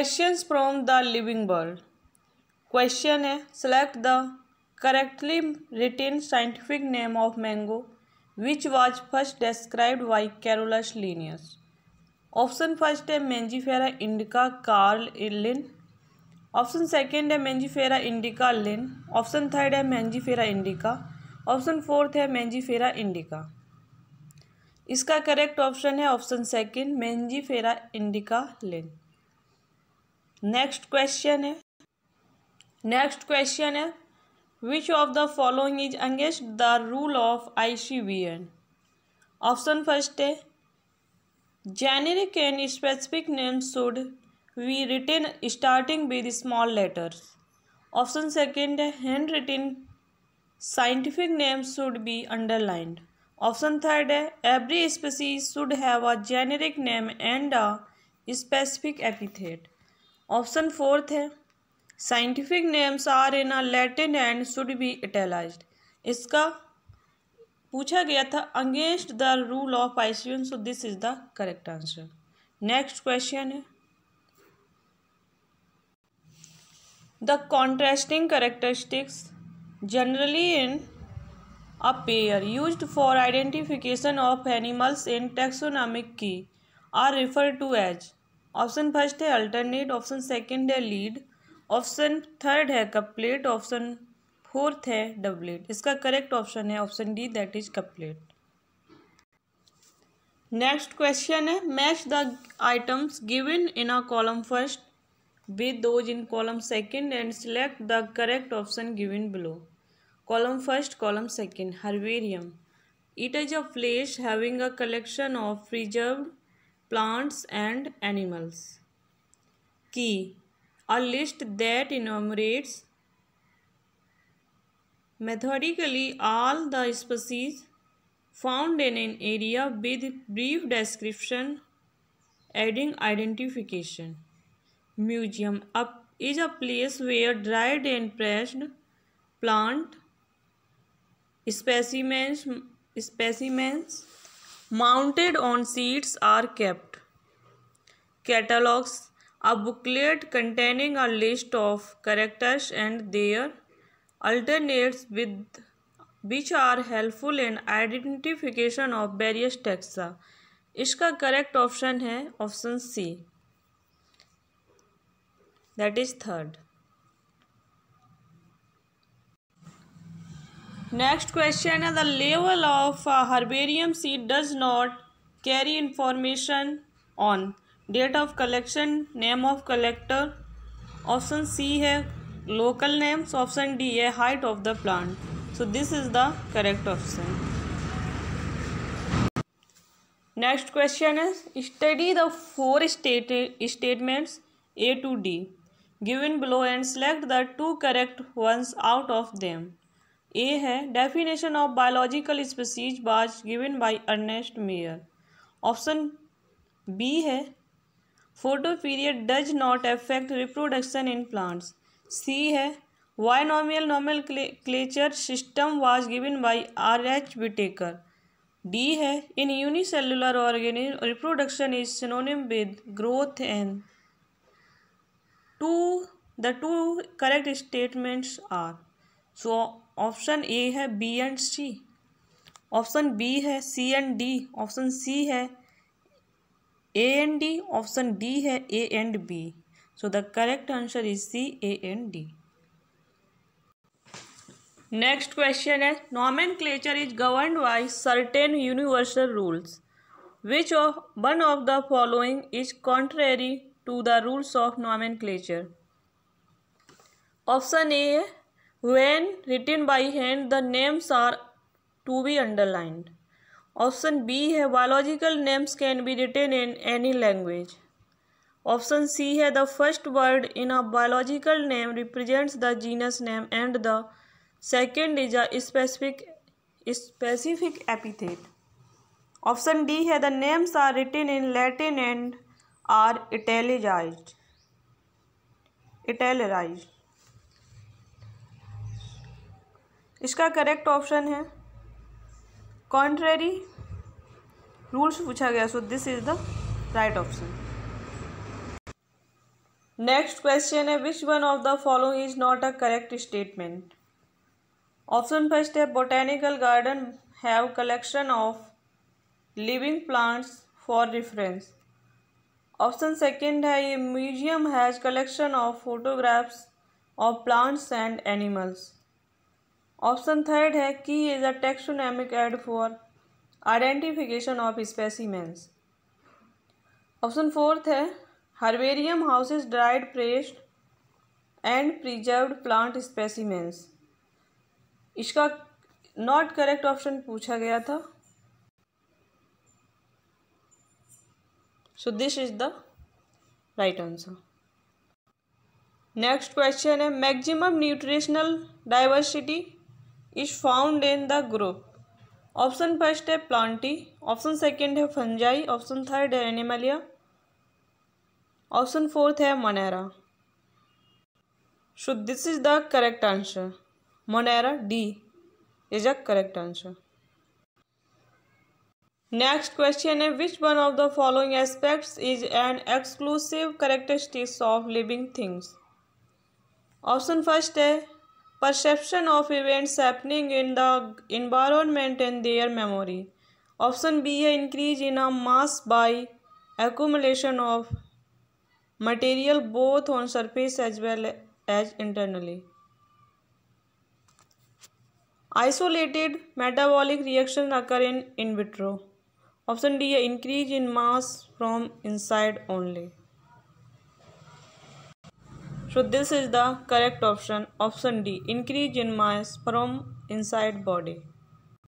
Question from the living world question है select the correctly written scientific name of mango which was first described by Carolus Linnaeus option first है Mangifera indica Carl Linn option second है Mangifera indica Linn option third है Mangifera indica option fourth है Mangifera indica इसका correct option है option second फेरा indica Linn next question है next question है which of the following is against the rule of I C B N option first है generic and specific names should we written starting with small letters option second है hand written scientific names should be underlined option third है every species should have a generic name and a specific epithet option fourth है scientific names are in a Latin and should be italicise इसका पूछा गया था against the rule of ICN so this is the correct answer next question है the contrasting characteristics generally in a pair use for identification of animals in taxonomic key are refer to as option first है alternate option second है lead option third है couplet option fourth है doublet इसका correct option है option D that is couplet next question है match the items given in a column first with those in column second and select the correct option given below column first column second herbarium it is a place having a collection of preserved plants and animals. Key A list that enumerates methodically all the species found in an area with brief description adding identification. Museum up is a place where dried and pressed plant specimens specimens mounted on sheets are kept catalogues a booklet containing a list of characters and their alternates with which are helpful in identification of various taxa इसका correct option है option C that is third Next question is the level of uh, herbarium seed does not carry information on date of collection, name of collector. Option C है local names. Option D है height of the plant. So this is the correct option. Next question is study the four state statements A to D given below and select the two correct ones out of them. A है definition of biological species was given by Ernest Mayr option B है photo period does not affect reproduction in plants C है binomial nomenclature system was given by R H Whittaker D है in unicellular organism reproduction is synonym with growth and two the two correct statements are so option A है B and C option B है C and D option सी है A and D option D है A and B so the correct answer is C A and D next question है nomenclature is govern by certain universal rules which of one of the following is contrary to the rules of nomenclature option A है When written by hand, the names are to be underlined. Option B है biological names can be written in any language. Option C C है the first word in a biological name represents the genus name and the second is a specific specific epithet. Option D D है the names are written in Latin and are italicized. Italicized. इसका correct option है contrary rules पूछा गया so this is the right option next question है which one of the following is not a correct statement option first है botanical garden have collection of living plants for reference option second है ये museum has collection of photographs of plants and animals option third है key is a taxonomic aid for identification of specimens option fourth है herbarium houses dried pressed and preserved plant specimens इसका not correct option पूछा गया था so this is the right answer next question है maximum nutritional diversity is found in the group option first है plantae option second है fungi option third है animalia option fourth है monera so this is the correct answer monera D is a correct answer next question है which one of the following aspects is an exclusive characteristics of living things option first है perception of events happening in the environment and their memory option B है increase in a mass by accumulation of material both on surface as well as internally isolated metabolic reaction occur in in vitro option D है increase in mass from inside only So this is the correct option, option D, increase in mass from inside body.